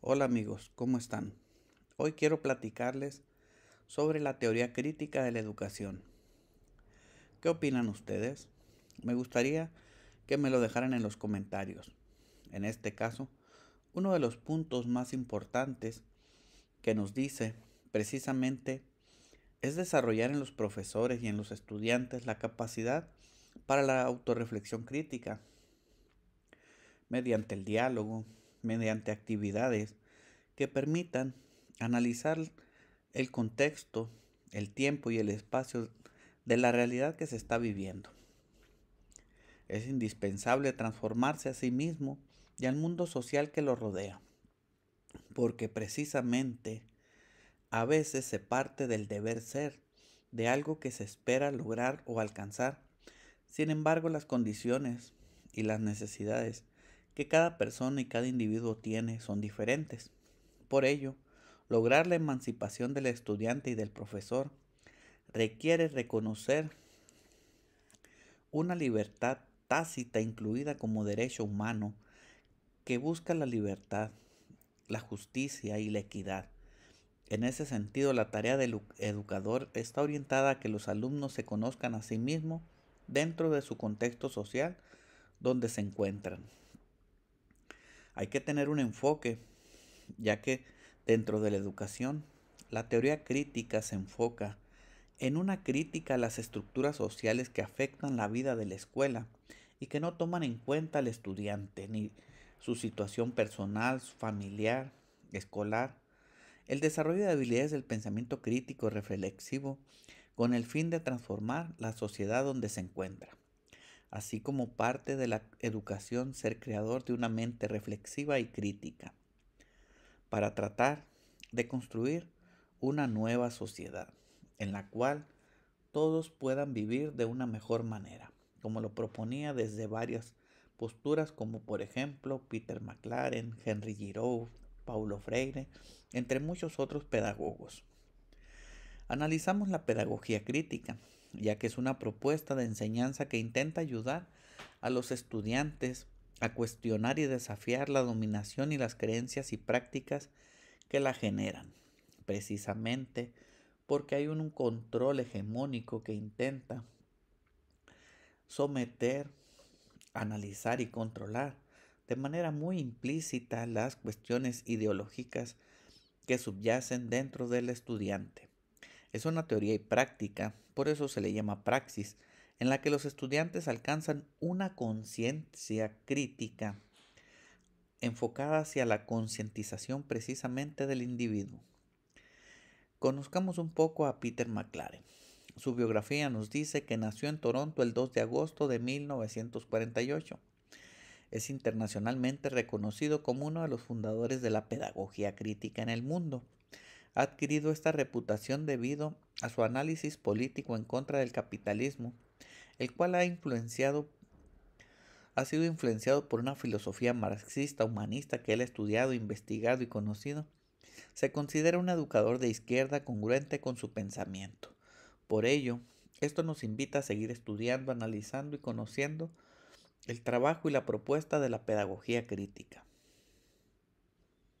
Hola amigos, ¿cómo están? Hoy quiero platicarles sobre la teoría crítica de la educación. ¿Qué opinan ustedes? Me gustaría que me lo dejaran en los comentarios. En este caso, uno de los puntos más importantes que nos dice precisamente es desarrollar en los profesores y en los estudiantes la capacidad para la autorreflexión crítica mediante el diálogo, mediante actividades que permitan analizar el contexto, el tiempo y el espacio de la realidad que se está viviendo. Es indispensable transformarse a sí mismo y al mundo social que lo rodea, porque precisamente a veces se parte del deber ser, de algo que se espera lograr o alcanzar. Sin embargo, las condiciones y las necesidades que cada persona y cada individuo tiene son diferentes. Por ello, lograr la emancipación del estudiante y del profesor requiere reconocer una libertad tácita incluida como derecho humano que busca la libertad, la justicia y la equidad. En ese sentido, la tarea del educador está orientada a que los alumnos se conozcan a sí mismos dentro de su contexto social donde se encuentran. Hay que tener un enfoque, ya que dentro de la educación, la teoría crítica se enfoca en una crítica a las estructuras sociales que afectan la vida de la escuela y que no toman en cuenta al estudiante ni su situación personal, familiar, escolar. El desarrollo de habilidades del pensamiento crítico reflexivo con el fin de transformar la sociedad donde se encuentra así como parte de la educación ser creador de una mente reflexiva y crítica, para tratar de construir una nueva sociedad en la cual todos puedan vivir de una mejor manera, como lo proponía desde varias posturas como por ejemplo Peter McLaren, Henry Giroux, Paulo Freire, entre muchos otros pedagogos. Analizamos la pedagogía crítica, ya que es una propuesta de enseñanza que intenta ayudar a los estudiantes a cuestionar y desafiar la dominación y las creencias y prácticas que la generan, precisamente porque hay un control hegemónico que intenta someter, analizar y controlar de manera muy implícita las cuestiones ideológicas que subyacen dentro del estudiante. Es una teoría y práctica, por eso se le llama praxis, en la que los estudiantes alcanzan una conciencia crítica enfocada hacia la concientización precisamente del individuo. Conozcamos un poco a Peter McLaren. Su biografía nos dice que nació en Toronto el 2 de agosto de 1948. Es internacionalmente reconocido como uno de los fundadores de la pedagogía crítica en el mundo ha adquirido esta reputación debido a su análisis político en contra del capitalismo, el cual ha influenciado ha sido influenciado por una filosofía marxista humanista que él ha estudiado, investigado y conocido. Se considera un educador de izquierda congruente con su pensamiento. Por ello, esto nos invita a seguir estudiando, analizando y conociendo el trabajo y la propuesta de la pedagogía crítica.